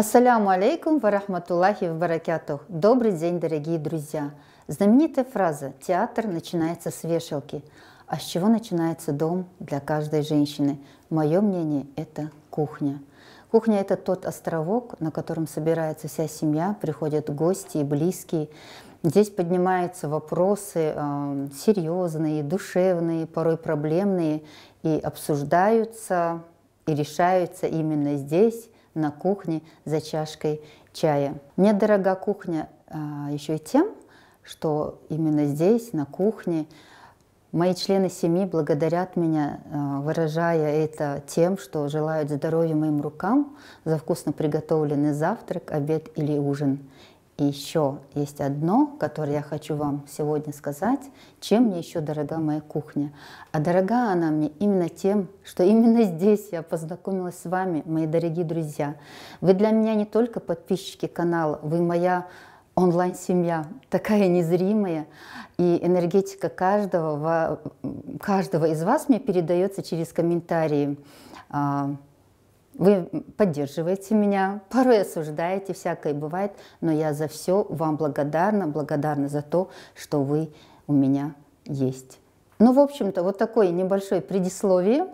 Ассаляму алейкум варахматуллахи рахматуллахи Добрый день, дорогие друзья. Знаменитая фраза «Театр начинается с вешалки». А с чего начинается дом для каждой женщины? Мое мнение – это кухня. Кухня – это тот островок, на котором собирается вся семья, приходят гости и близкие. Здесь поднимаются вопросы э, серьезные, душевные, порой проблемные, и обсуждаются, и решаются именно здесь, на кухне за чашкой чая. Мне дорога кухня а, еще и тем, что именно здесь, на кухне, мои члены семьи благодарят меня, а, выражая это тем, что желают здоровья моим рукам за вкусно приготовленный завтрак, обед или ужин. И еще есть одно, которое я хочу вам сегодня сказать, чем мне еще дорога моя кухня. А дорога она мне именно тем, что именно здесь я познакомилась с вами, мои дорогие друзья. Вы для меня не только подписчики канала, вы моя онлайн-семья, такая незримая, и энергетика каждого, каждого из вас мне передается через комментарии а, вы поддерживаете меня, порой осуждаете, всякое бывает, но я за все вам благодарна, благодарна за то, что вы у меня есть. Ну, в общем-то, вот такое небольшое предисловие,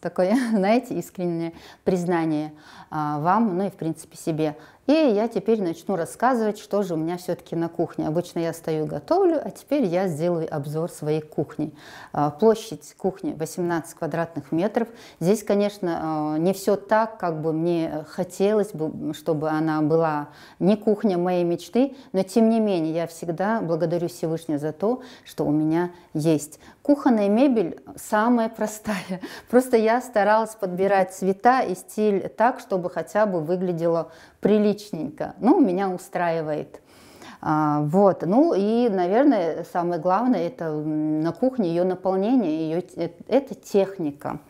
такое, знаете, искреннее признание а, вам, ну и, в принципе, себе и я теперь начну рассказывать, что же у меня все-таки на кухне. Обычно я стою готовлю, а теперь я сделаю обзор своей кухни. А, площадь кухни 18 квадратных метров. Здесь, конечно, а, не все так, как бы мне хотелось бы, чтобы она была не кухня моей мечты, но тем не менее я всегда благодарю Всевышнего за то, что у меня есть. Кухонная мебель самая простая. Просто я старалась подбирать цвета и стиль так, чтобы хотя бы выглядело прилично приличненько. Ну, меня устраивает. А, вот, ну и, наверное, самое главное это на кухне ее наполнение, ее, это техника.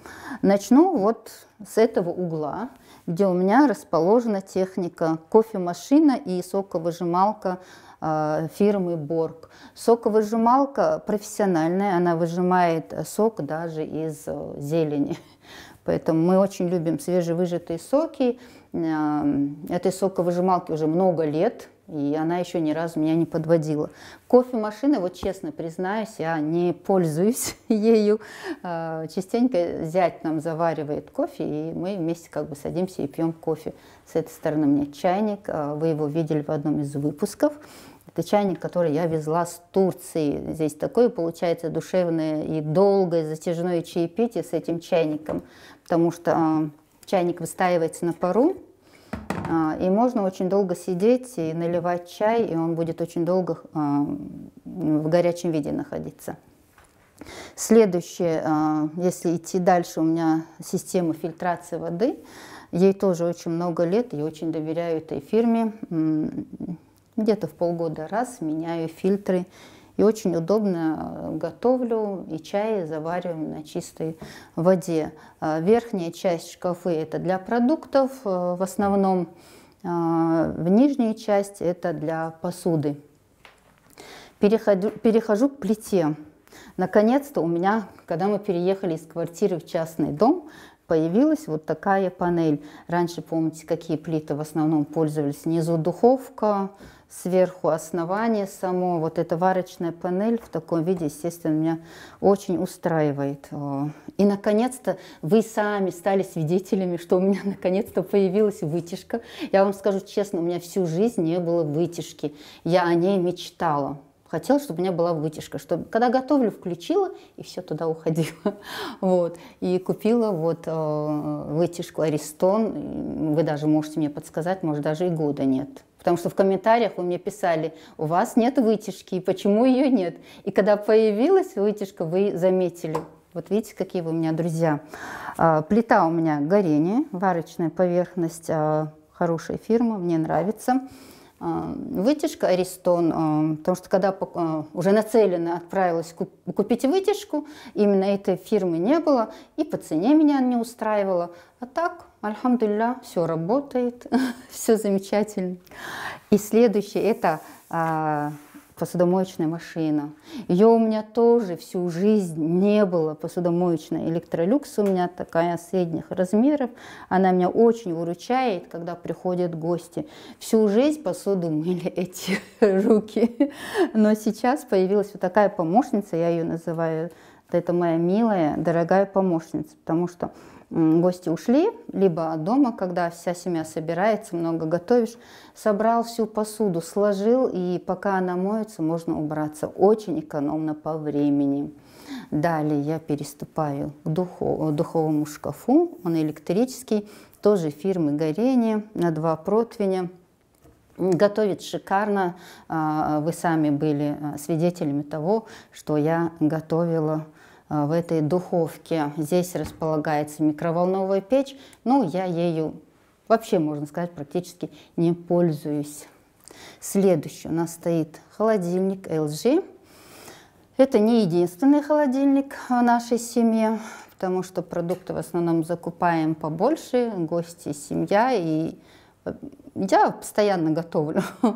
Начну вот с этого угла, где у меня расположена техника кофемашина и соковыжималка а, фирмы Борг. Соковыжималка профессиональная, она выжимает сок даже из э, зелени. Поэтому мы очень любим свежевыжатые соки. Эм, этой соковыжималке уже много лет, и она еще ни разу меня не подводила. Кофемашина, вот честно признаюсь, я не пользуюсь ею. Э, частенько зять нам заваривает кофе, и мы вместе как бы садимся и пьем кофе. С этой стороны у меня чайник, э, вы его видели в одном из выпусков. Это чайник, который я везла с Турции. Здесь такое получается душевное и долгое затяжное чаепитие с этим чайником, потому что а, чайник выстаивается на пару, а, и можно очень долго сидеть и наливать чай, и он будет очень долго а, в горячем виде находиться. Следующее, если идти дальше, у меня система фильтрации воды. Ей тоже очень много лет, и очень доверяю этой фирме. Где-то в полгода раз меняю фильтры. И очень удобно э, готовлю и чай завариваем на чистой воде. Э, верхняя часть шкафы это для продуктов э, в основном. В нижней части это для посуды. Переходу, перехожу к плите. Наконец-то у меня, когда мы переехали из квартиры в частный дом, появилась вот такая панель. Раньше, помните, какие плиты в основном пользовались? Внизу духовка, сверху основание само, вот эта варочная панель в таком виде, естественно, меня очень устраивает. Э, и, наконец-то, вы сами стали свидетелями, что у меня, наконец-то, появилась вытяжка. Я вам скажу честно, у меня всю жизнь не было вытяжки. Я о ней мечтала. Хотела, чтобы у меня была вытяжка, чтобы когда готовлю, включила и все туда уходило. Вот. И купила вот э, вытяжку Аристон. Вы даже можете мне подсказать, может даже и года нет. Потому что в комментариях вы мне писали, у вас нет вытяжки, и почему ее нет? И когда появилась вытяжка, вы заметили. Вот видите, какие вы у меня друзья. А, плита у меня горение, варочная поверхность а, хорошая фирма, мне нравится. А, вытяжка Аристон, потому что когда а, уже нацеленно отправилась купить вытяжку, именно этой фирмы не было, и по цене меня не устраивала. А так, альхамдулля, все работает, все замечательно. И следующее это а, Посудомоечная машина. Ее у меня тоже всю жизнь не было, посудомоечная. Электролюкс у меня такая средних размеров. Она меня очень выручает, когда приходят гости. Всю жизнь посуду мыли эти руки. Но сейчас появилась вот такая помощница, я ее называю. Это моя милая, дорогая помощница, потому что гости ушли, либо дома, когда вся семья собирается, много готовишь, собрал всю посуду, сложил, и пока она моется, можно убраться очень экономно по времени. Далее я переступаю к духов, э, духовому шкафу, он электрический, тоже фирмы горения на два противня. Готовит шикарно. А, вы сами были а, свидетелями того, что я готовила Э, в этой духовке. Здесь располагается микроволновая печь, но ну, я ею вообще, можно сказать, практически не пользуюсь. Следующий у нас стоит холодильник LG. Это не единственный холодильник в нашей семье, потому что продукты в основном закупаем побольше, гости, семья, и э, я постоянно готовлю,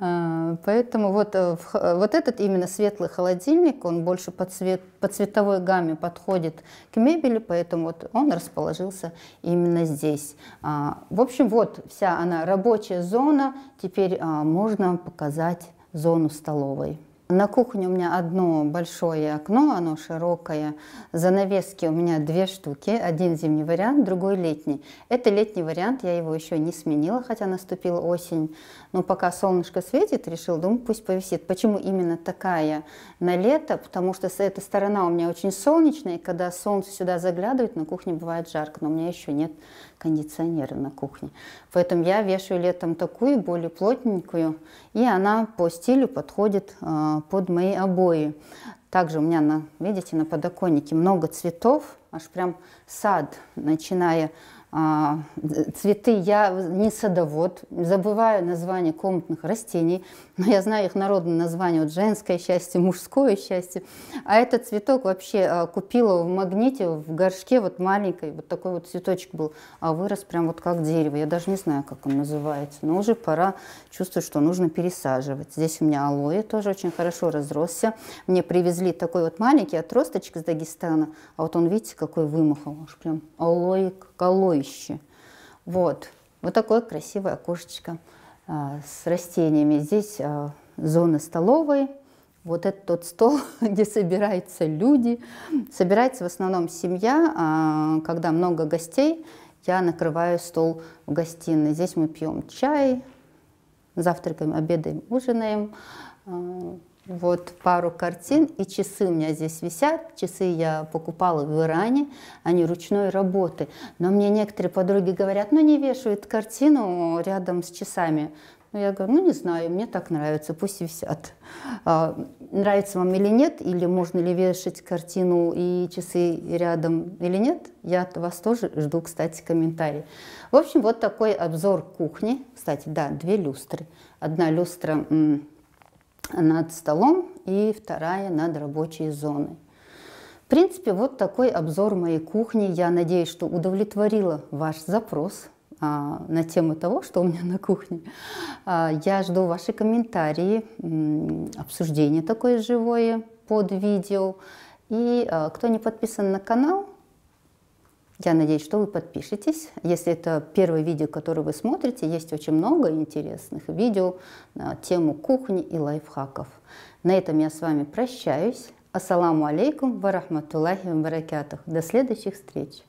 э, поэтому вот, э, вот этот именно светлый холодильник, он больше по, цвет, по цветовой гамме подходит к мебели, поэтому вот он расположился именно здесь. А, в общем, вот вся она рабочая зона, теперь а, можно показать зону столовой. На кухне у меня одно большое окно, оно широкое. Занавески у меня две штуки. Один зимний вариант, другой летний. Это летний вариант, я его еще не сменила, хотя наступила осень. Но пока солнышко светит, решил, думаю, пусть повисит. Почему именно такая на лето? Потому что с этой сторона у меня очень солнечная, и когда солнце сюда заглядывает, на кухне бывает жарко, но у меня еще нет кондиционера на кухне. Поэтому я вешаю летом такую, более плотненькую, и она по стилю подходит а, под мои обои. Также у меня, на, видите, на подоконнике много цветов, аж прям сад, начиная а, цветы. Я не садовод, забываю название комнатных растений, но я знаю их народное название, вот женское счастье, мужское счастье. А этот цветок вообще а, купила в магните, в горшке, вот маленькой, вот такой вот цветочек был, а вырос прям вот как дерево. Я даже не знаю, как он называется, но уже пора чувствовать, что нужно пересаживать. Здесь у меня алоэ тоже очень хорошо разросся. Мне привезли такой вот маленький отросточек из Дагестана, а вот он, видите, какой вымахал, аж прям алоэ к помощи. Вот. Вот такое красивое окошечко а, с растениями. Здесь а, зона столовой. Вот это тот стол, где собираются люди. Собирается в основном семья, а, когда много гостей. Я накрываю стол в гостиной. Здесь мы пьем чай, завтракаем, обедаем, ужинаем. А, вот пару картин и часы у меня здесь висят. Часы я покупала в Иране, они ручной работы. Но мне некоторые подруги говорят, ну не вешают картину рядом с часами. Ну, я говорю, ну не знаю, мне так нравится, пусть висят. А, нравится вам или нет, или можно ли вешать картину и часы рядом или нет, я от вас тоже жду, кстати, комментарий. В общем, вот такой обзор кухни. Кстати, да, две люстры. Одна люстра над столом и вторая над рабочей зоной. В принципе, вот такой обзор моей кухни. Я надеюсь, что удовлетворила ваш запрос а, на тему того, что у меня на кухне. А, я жду ваши комментарии, обсуждение такое живое под видео. И а, кто не подписан на канал, я надеюсь, что вы подпишетесь. Если это первое видео, которое вы смотрите, есть очень много интересных видео на тему кухни и лайфхаков. На этом я с вами прощаюсь. Ассаламу алейкум варахматуллахи рахматуллахи До следующих встреч.